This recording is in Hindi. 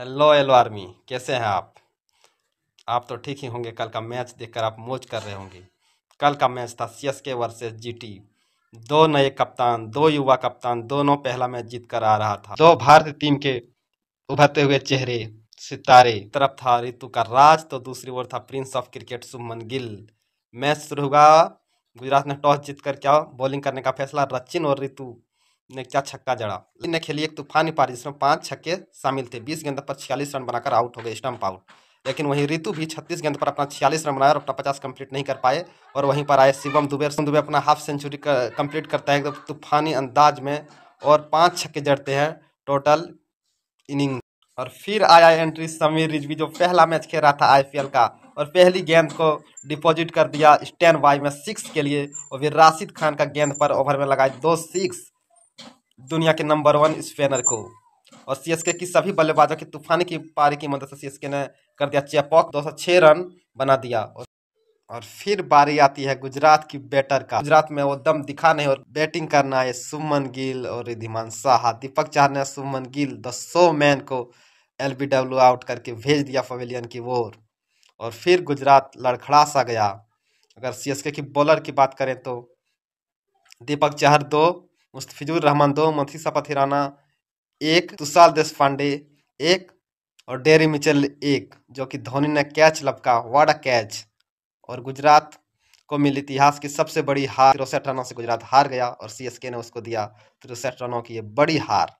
हेलो एलो आर्मी कैसे हैं आप आप तो ठीक ही होंगे कल का मैच देखकर आप मौज कर रहे होंगे कल का मैच था C S K versus G T दो नए कप्तान दो युवा कप्तान दोनों पहला मैच जीत कर आ रहा था दो भारतीय टीम के उभरते हुए चेहरे सितारे तरफ था ऋतु का राज तो दूसरी ओर था prince of cricket Suman Gill match शुरू हुआ गुजरात ने टॉस जीतकर क्या बॉलिंग करने का फैसला रचिन और ऋतु ने क्या छक्का जड़ा ने खेली एक तूफानी पारी जिसमें पांच छक्के शामिल थे बीस गेंद पर छियालीस रन बनाकर आउट हो गए स्टम्प आउट लेकिन वहीं ऋतु भी छत्तीस गेंद पर अपना छियालीस रन बनाया और अपना पचास कंप्लीट नहीं कर पाए और वहीं पर आए शिवम दुबे दुबे अपना हाफ सेंचुरी कंप्लीट करता है एकदम तो तूफानी अंदाज में और पाँच छक्के जड़ते हैं टोटल इनिंग और फिर आया एंट्री समीर रिजवी जो पहला मैच खेल रहा था आईपीएल का और पहली गेंद को डिपॉजिट कर दिया स्टैंड बाई में सिक्स के लिए और फिर राशिद खान का गेंद पर ओवर में लगाए दो सिक्स दुनिया के नंबर वन स्पिनर को और सीएसके की सभी बल्लेबाजों की तूफान की पारी की मदद से सीएसके ने कर दिया चेपॉक दो रन बना दिया और फिर बारी आती है गुजरात की बैटर का गुजरात में वो दम दिखा नहीं और बैटिंग करना है सुमन गिल और रिधिमान शाह दीपक चाह ने Suman Gill the so man को एल आउट करके भेज दिया पवेलियन की ओर और फिर गुजरात लड़खड़ा सा गया अगर सीएसके की बॉलर की बात करें तो दीपक चाहर दो मुस्तफिजुर रहमान दो मथी शपथ हिराना एक तुषार देशपांडे एक और डेरी मिचल एक जो कि धोनी ने कैच लपका वाड कैच और गुजरात को मिली इतिहास की सबसे बड़ी हार तिरसठ रनों से गुजरात हार गया और सीएसके ने उसको दिया तिरसठ रनों की ये बड़ी हार